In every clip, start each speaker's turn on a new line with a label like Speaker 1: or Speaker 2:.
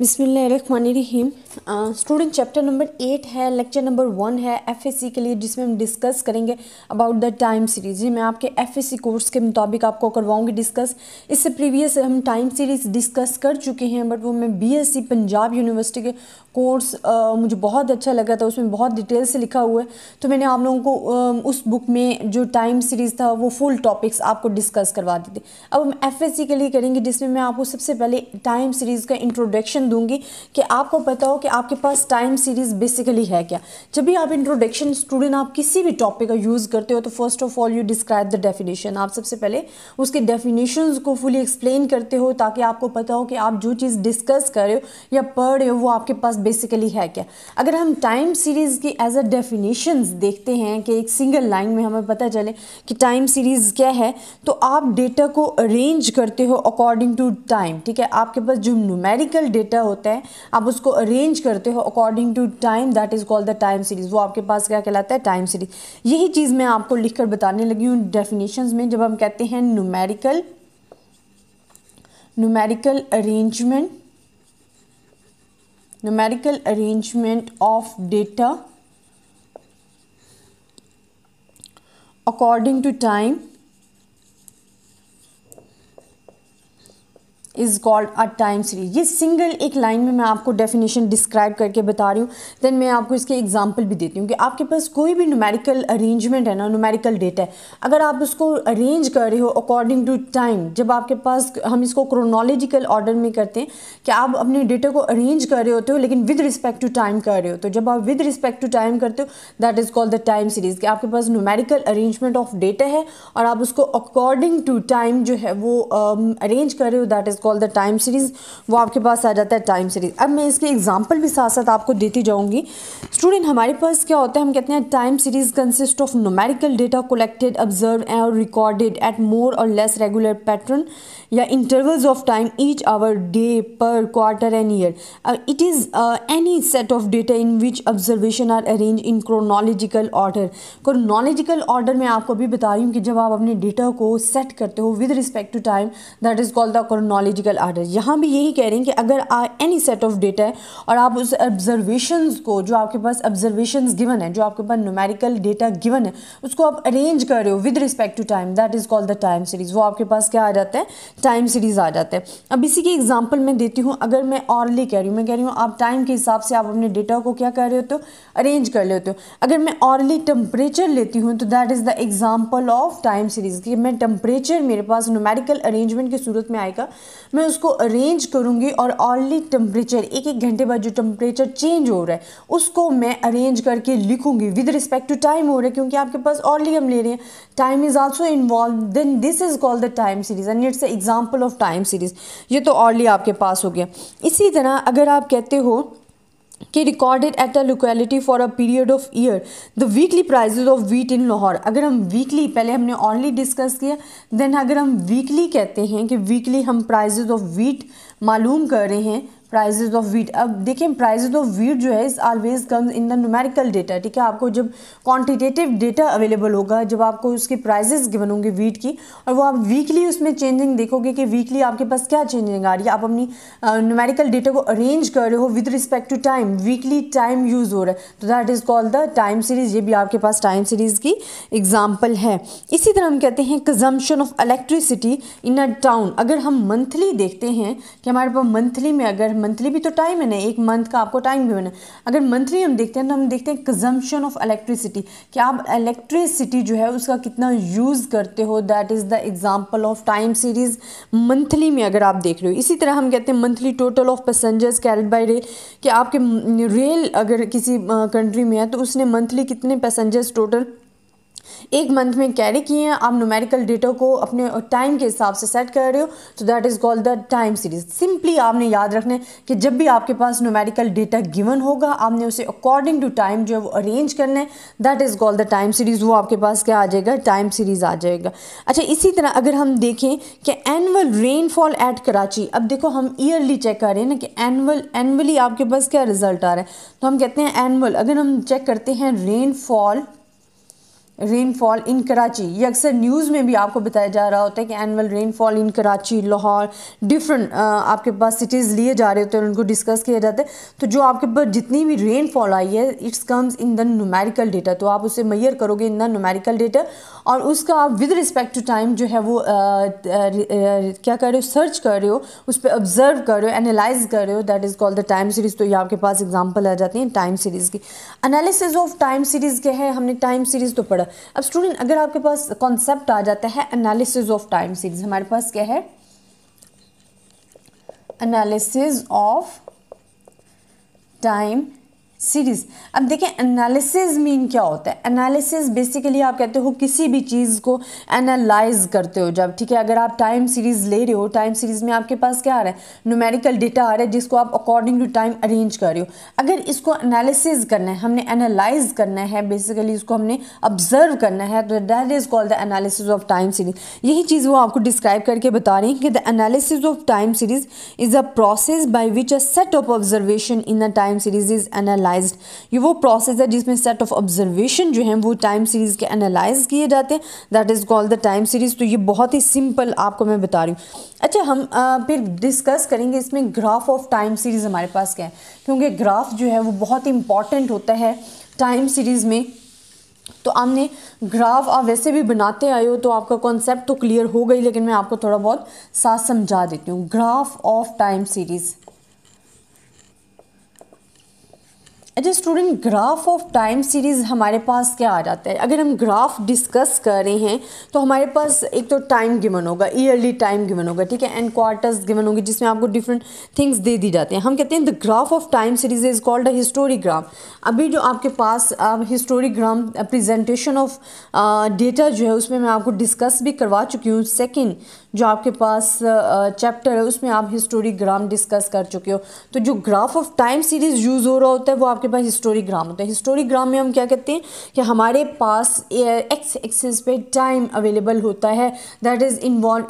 Speaker 1: बिसमीम student chapter number eight है lecture number one है एफ के लिए जिसमें हम डिस्कस करेंगे अबाउट द टाइम सीरीज जी मैं आपके एफ कोर्स के मुताबिक आपको करवाऊंगी डिस्कस इससे प्रीवियस हम टाइम सीरीज डिस्कस कर चुके हैं बट वो मैं बीएससी पंजाब यूनिवर्सिटी के कोर्स आ, मुझे बहुत अच्छा लगा था उसमें बहुत डिटेल से लिखा हुआ है तो मैंने आप लोगों को आ, उस बुक में जो टाइम सीरीज़ था वो फुल टॉपिक्स आपको डिस्कस करवा दी थी अब हम एफ के लिए करेंगे जिसमें मैं आपको सबसे पहले टाइम सीरीज़ का इंट्रोडक्शन दूँगी कि आपको पता हो कि आपके पास टाइम सीरीज़ बेसिकली है क्या जब भी आप इंट्रोडक्शन स्टूडेंट आप किसी भी टॉपिक का यूज़ करते हो तो first of all you describe the definition आप सबसे पहले उसके डेफिनेशन को फुली एक्सप्लेन करते हो ताकि आपको पता हो कि आप जो चीज़ डिस्कस कर रहे हो या पढ़ रहे हो वो आपके पास बेसिकली है क्या अगर हम टाइम सीरीज़ की एज अ डेफिनेशन देखते हैं कि एक सिंगल लाइन में हमें पता चले कि टाइम सीरीज़ क्या है तो आप डेटा को अरेंज करते हो अकॉर्डिंग टू टाइम ठीक है आपके पास जो न्यूमेरिकल डेटा होता है आप उसको अरेंज चेंज करते हो according to time that is called the time series वो आपके पास क्या कहलाता है टाइम सीरीज यही चीज़ मैं आपको लिखकर बताने लगी हूँ डेफिनेशन में जब हम कहते हैं numerical numerical arrangement numerical arrangement of data according to time is called a time series ये सिंगल एक लाइन में मैं आपको डेफिनेशन डिस्क्राइब करके बता रही हूँ देन मैं आपको इसके एग्जांपल भी देती हूँ कि आपके पास कोई भी नोमेरिकल अरेंजमेंट है ना नुमेरिकल डेटा है अगर आप उसको अरेंज कर रहे हो अकॉर्डिंग टू टाइम जब आपके पास हम इसको क्रोनोलॉजिकल ऑर्डर में करते हैं कि आप अपने डेटा को अरेंज कर रहे होते हो लेकिन विद रिस्पेक्ट टू टाइम कर रहे हो तो जब आप विद रिस्पेक्ट टू टाइम करते हो that is called the time series कि आपके पास नुमेरिकल अरेंजमेंट ऑफ डेटा है और आप उसको अकॉर्डिंग टू टाइम जो है वो अरेंज um, कर रहे हो that is call the time series वो आपके पास आ जाता है टाइम सीरीज़ अब मैं इसके एग्जाम्पल भी साथ साथ आपको देती जाऊँगी स्टूडेंट हमारे पास क्या होता है हम कहते हैं time series consist of numerical data collected observe and recorded at more और लेस रेगुलर पैटर्न या intervals of time each hour day per quarter and year it is any set of data in which observation are arrange in chronological order chronological order में आपको अभी बता रही हूँ कि जब आप अपने डेटा को सेट करते हो with respect to time that is called the chronology political order यहाँ भी यही कह रहे हैं कि अगर एनी सेट ऑफ डेटा है और आप उस ऑब्जर्वेशन को जो आपके पास ऑब्जर्वेशन गिवन है जो आपके पास न्यूमेरिकल डेटा गिवन है उसको आप अरेंज कर रहे हो with respect to time that is called the time series वो आपके पास क्या आ जाता है टाइम सीरीज़ आ जाता है अब इसी की एग्जाम्पल मैं देती हूँ अगर मैं ऑरली कह रही हूँ मैं कह रही हूँ आप टाइम के हिसाब से आप अपने डेटा को क्या कर रहे होते हो अरेंज कर लेते हो अगर मैं ऑरली टेम्परेचर लेती हूँ तो that is the example of time series कि मैं टेम्परेचर मेरे पास न्यूमेरिकल अरेंजमेंट की सूरत में आएगा मैं उसको अरेंज करूँगी और ऑनली टम्परेचर एक एक घंटे बाद जो टेम्परेचर चेंज हो रहा है उसको मैं अरेंज करके लिखूँगी विद रिस्पेक्ट टू टाइम हो रहा है क्योंकि आपके पास ऑनली हम ले रहे हैं time is also involve then this is called the time series and it's example of time series ये तो ऑनली आपके पास हो गया इसी तरह अगर आप कहते हो के recorded at a locality for a period of year the weekly prices of wheat in Lahore अगर हम वीकली पहले हमने ऑनली डिस्कस किया देन अगर हम वीकली कहते हैं कि वीकली हम प्राइजेज ऑफ वीट मालूम कर रहे हैं प्राइजेज ऑफ वीट अब देखिए प्राइजेज ऑफ वीट जो है is always come in the numerical data ठीक है आपको जब क्वान्टिटेटिव डेटा अवेलेबल होगा जब आपको उसके प्राइजेज गिवन होंगे वीट की और वो आप वीकली उसमें चेंजिंग देखोगे कि वीकली आपके पास क्या चेंजिंग आ रही है आप अपनी नुमेरिकल uh, डेटा को अरेंज कर रहे हो with respect to time weekly time use हो रहा है तो that is called the time series ये भी आपके पास टाइम सीरीज़ की एग्जाम्पल है इसी तरह हम कहते हैं consumption of electricity in a town अगर हम मंथली देखते हैं कि हमारे पास मंथली में अगर मंथली भी तो टाइम है ना एक मंथ का आपको टाइम भी बना अगर मंथली हम देखते हैं तो हम देखते हैं कंजम्पशन ऑफ इलेक्ट्रिसिटी कि आप इलेक्ट्रिसिटी जो है उसका कितना यूज़ करते हो that is the example of time series monthly में अगर आप देख रहे हो इसी तरह हम कहते हैं monthly total of passengers carried by rail कि आपके रेल अगर किसी कंट्री में है तो उसने मंथली कितने पैसेंजर्स टोटल एक मंथ में कैरी किए हैं आप नोमेरिकल डेटा को अपने टाइम के हिसाब से सेट कर रहे हो तो that is called the time series simply आपने याद रखना है कि जब भी आपके पास नोमेरिकल डेटा गिवन होगा आपने उसे अकॉर्डिंग टू टाइम जो है वो अरेंज करना है that is called the time series वो आपके पास क्या आ जाएगा टाइम सीरीज़ आ जाएगा अच्छा इसी तरह अगर हम देखें कि एनअल रेनफॉल एट कराची अब देखो हम ईयरली चेक कर रहे हैं ना कि एनअल एनअली आपके पास क्या रिजल्ट आ रहा है तो हम कहते हैं एनअल अगर हम चेक करते हैं रेनफॉल रेनफॉल इन कराची ये अक्सर न्यूज़ में भी आपको बताया जा रहा होता है कि annual rainfall in Karachi Lahore different आपके पास सिटीज़ लिए जा रहे होते हैं उनको डिस्कस किया जाता है तो जो आपके पास जितनी भी रेनफॉल आई है it's comes in the numerical data तो आप उसे मैयर करोगे इन द नुमेरिकल डेटा और उसका आप विद रिस्पेक्ट टू टाइम जो है वो आ, आ, आ, क्या कर रहे हो सर्च कर रहे हो उस पर ऑब्जर्व कर रहे हो एनालाइज कर रहे हो that is called the time series तो ये आपके पास एग्जाम्पल आ जाती है टाइम सीरीज़ की अनालिस ऑफ टाइम सीरीज़ के है हमने टाइम सीरीज़ तो पढ़ा अब स्टूडेंट अगर आपके पास कॉन्सेप्ट आ जाता है एनालिसिस ऑफ टाइम सीरीज हमारे पास क्या है एनालिसिस ऑफ टाइम सीरीज़ अब देखें एनालिसिस मीन क्या होता है एनालिसिस बेसिकली आप कहते हो किसी भी चीज़ को एनालाइज करते हो जब ठीक है अगर आप टाइम सीरीज़ ले रहे हो टाइम सीरीज़ में आपके पास क्या आ रहा है न्यूमेरिकल डेटा आ रहा है जिसको आप अकॉर्डिंग टू टाइम अरेंज कर रहे हो अगर इसको एनालिसिस करना है हमने एनालाइज करना है बेसिकली इसको हमने ऑब्जर्व करना है तो that is called the analysis of time series यही चीज़ वो आपको डिस्क्राइब करके बता रही हैं कि the analysis of time series is a process by which a set of observation in the time series is analyse analyse ये वो प्रोसेस है जिसमें सेट ऑफ ऑब्जर्वेशन जो है वो टाइम सीरीज़ के एनालाइज किए जाते हैं that is called the time series तो ये बहुत ही सिंपल आपको मैं बता रही हूँ अच्छा हम आ, फिर डिस्कस करेंगे इसमें ग्राफ ऑफ टाइम सीरीज़ हमारे पास क्या है क्योंकि ग्राफ जो है वो बहुत ही इंपॉर्टेंट होता है टाइम सीरीज़ में तो आपने ग्राफ आप वैसे भी बनाते आए हो तो आपका कॉन्सेप्ट तो क्लियर हो गई लेकिन मैं आपको थोड़ा बहुत साथ समझा देती हूँ ग्राफ ऑफ टाइम सीरीज़ अच्छा student graph of time series हमारे पास क्या आ जाता है अगर हम ग्राफ डिस्कस कर रहे हैं तो हमारे पास एक तो टाइम गिवन होगा ईयरली टाइम गिवन होगा ठीक है एंड क्वार्टर्स गिवन होगी जिसमें आपको डिफरेंट थिंग्स दे दी जाते हैं हम कहते हैं the graph of time series is called a historigram अभी जो आपके पास अब हिस्टोरीग्राम प्रजेंटेशन ऑफ डेटा जो है उसमें मैं आपको डिस्कस भी करवा चुकी हूँ सेकेंड जो आपके पास चैप्टर है उसमें आप हिस्टोरीग्राम डिस्कस कर चुके हो तो जो graph of time series use हो रहा होता है वो आपके पास हिस्टोरीग्राम होता है हिस्टोरीग्राम में हम क्या कहते हैं कि हमारे पास एक्स एक्सिस पे टाइम अवेलेबल होता है दैट इज़ इन्वॉल्व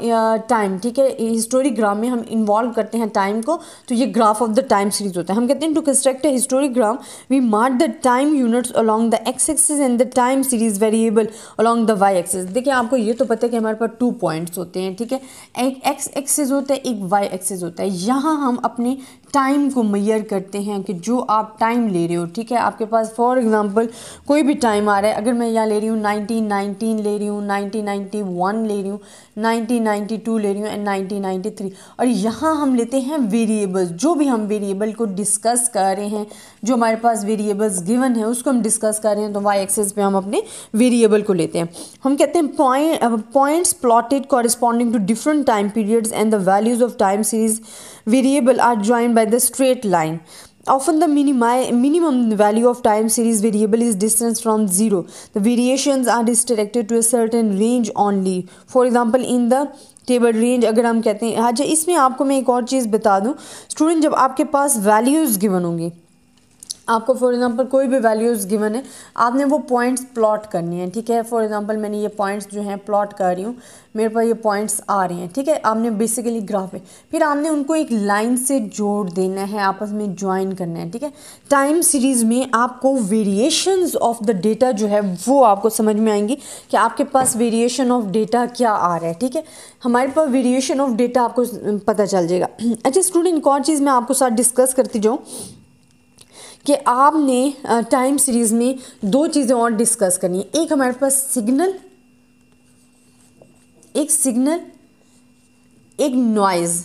Speaker 1: टाइम ठीक है हिस्टोरीग्राम में हम इन्वॉल्व करते हैं टाइम को तो ये graph of the time series होता है हम कहते हैं to construct a historigram we mark the time units along the X axis and the time series variable along the Y axis देखिए आपको ये तो पता है कि हमारे पास टू पॉइंट्स होते हैं ठीक ठीक है एक एक्स एक्सेस होता है एक वाई एक्सेस होता है यहाँ हम अपने टाइम को मैयर करते हैं कि जो आप टाइम ले रहे हो ठीक है आपके पास फॉर एग्ज़ाम्पल कोई भी टाइम आ रहा है अगर मैं यहाँ ले रही हूँ नाइनटीन ले रही हूँ नाइनटीन नाइन्टी वन ले रही हूँ नाइनटीन नाइन्टी टू ले रही हूँ एंड 1993 नाइन्टी थ्री और यहाँ हम लेते हैं वेरिएबल्स जो भी हम वेरिएबल को डिस्कस कर रहे हैं जो हमारे पास वेरिएबल्स गिवन है उसको हम डिस्कस कर रहे हैं तो वाई एक्सेस पर हम अपने वेरिएबल को लेते हैं हम कहते हैं point points plotted corresponding to different time periods and the values of time series variable are joined by the straight line. Often the minimi- minimum value of time series variable is distance from zero. The variations are restricted to a certain range only. For example, in the table range अगर हम कहते हैं अच्छा इसमें आपको मैं एक और चीज़ बता दूं स्टूडेंट जब आपके पास वैल्यूज़ गिवन होंगी आपको फॉर एग्जांपल कोई भी वैल्यूज़ गिवन है आपने वो पॉइंट्स प्लॉट करनी है ठीक है फॉर एग्जांपल मैंने ये पॉइंट्स जो हैं प्लॉट कर रही हूँ मेरे पास ये पॉइंट्स आ रहे हैं ठीक है आपने बेसिकली ग्राफ है फिर आपने उनको एक लाइन से जोड़ देना है आपस में ज्वाइन करना है ठीक है टाइम सीरीज़ में आपको वेरिएशन ऑफ द डेटा जो है वो आपको समझ में आएंगी कि आपके पास वेरिएशन ऑफ डेटा क्या आ रहा है ठीक है हमारे पास वेरिएशन ऑफ डेटा आपको पता चल जाएगा अच्छा स्टूडेंट एक और चीज़ मैं आपको साथ डिस्कस करती जाऊँ कि आपने टाइम सीरीज़ में दो चीज़ें और डिस्कस करनी है एक हमारे पास सिग्नल एक सिग्नल एक नॉइज़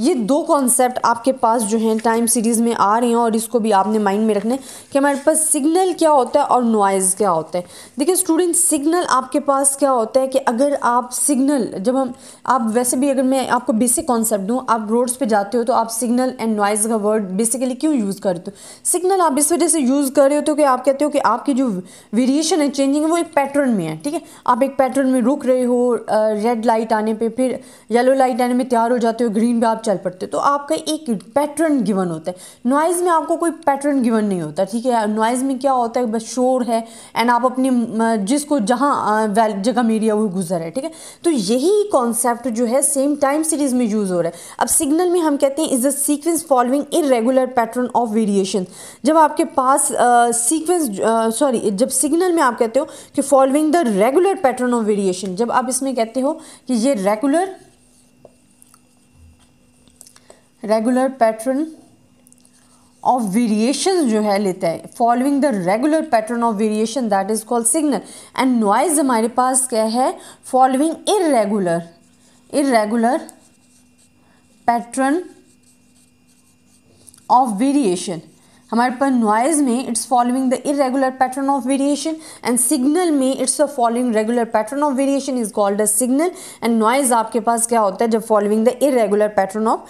Speaker 1: ये दो कॉन्सेप्ट आपके पास जो हैं टाइम सीरीज़ में आ रही हैं और इसको भी आपने माइंड में रखना है कि हमारे पास सिग्नल क्या होता है और नॉइज़ क्या होता है देखिए स्टूडेंट सिग्नल आपके पास क्या होता है कि अगर आप सिग्नल जब हम आप वैसे भी अगर मैं आपको बेसिक कॉन्सेप्ट दूँ आप रोड्स पे जाते हो तो आप सिग्नल एंड नॉइज़ का वर्ड बेसिकली क्यों यूज़ करते हो सिग्नल आप इस वजह से यूज़ कर रहे होते हो कि आप कहते हो कि आपकी जो वेरिएशन है चेंजिंग है वो एक पैटर्न में है ठीक है आप एक पैटर्न में रुक रहे हो रेड लाइट आने पर फिर येलो लाइट आने में तैयार हो जाते हो ग्रीन पर आप चल पड़ते हो तो आपका एक पैटर्न गिवन होता है नॉइज़ में आपको कोई पैटर्न गिवन नहीं होता ठीक है नॉइज़ में क्या होता है बस शोर है एंड आप अपनी जिसको जहाँ जगह मीडिया वो गुजर है ठीक है तो यही कॉन्सेप्ट जो है सेम टाइम सीरीज में यूज़ हो रहा है अब सिग्नल में हम कहते हैं is a sequence following irregular pattern of variation जब आपके पास सीक्वेंस uh, सॉरी uh, जब सिग्नल में आप कहते हो कि following the regular pattern of variation जब आप इसमें कहते हो कि ये regular regular pattern of variation जो है लेता है following the regular pattern of variation that is called signal and noise हमारे पास क्या है following irregular irregular pattern of variation हमारे पास नॉइज़ में it's following the irregular pattern of variation and signal में it's a following regular pattern of variation is called a signal and noise आपके पास क्या होता है जब following the irregular pattern of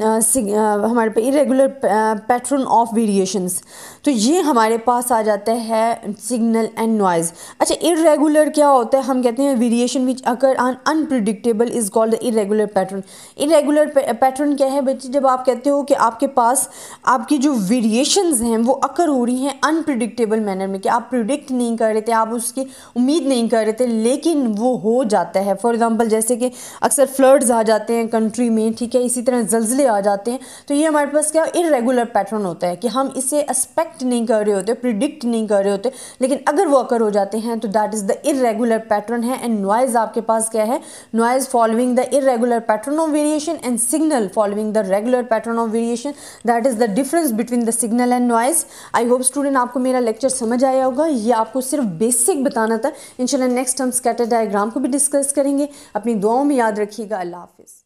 Speaker 1: हमारे पे इरेगुलर पैटर्न ऑफ वेरिएशंस तो ये हमारे पास आ जाता है सिग्नल एंड नॉइज़ अच्छा इरेगुलर क्या होता है हम कहते हैं variation which occur on unpredictable is called the irregular pattern irregular pattern क्या है बच्चे जब आप कहते हो कि आपके पास आपकी जो वेरिएशंस हैं वो अकर हो रही हैं अनप्रडिक्टेबल मैनर में कि आप प्रिडिक्ट नहीं कर रहे थे आप उसकी उम्मीद नहीं कर रहे थे लेकिन वो हो जाता है फॉर एग्ज़ाम्पल जैसे कि अक्सर फ्लड्स आ जाते हैं कंट्री में ठीक है इसी तरह जल्जले आ जाते हैं तो ये हमारे पास क्या इरेगुलर पैटर्न होता है कि हम इसे एक्सपेक्ट नहीं कर रहे होते प्रिडिक्ट नहीं कर रहे होते लेकिन अगर वो अकर हो जाते हैं तो that is the irregular pattern है एंड नॉइज़ आपके पास क्या है noise following the irregular pattern of variation and signal following the regular pattern of variation that is the difference between between the signal and noise I hope student आपको मेरा lecture समझ आया होगा ये आपको सिर्फ बेसिक बताना था इंशाल्लाह नेक्स्ट हम स्कैटर डायग्राम को भी डिस्कस करेंगे अपनी दुआओं में याद रखिएगा अल्लाह हाफिज़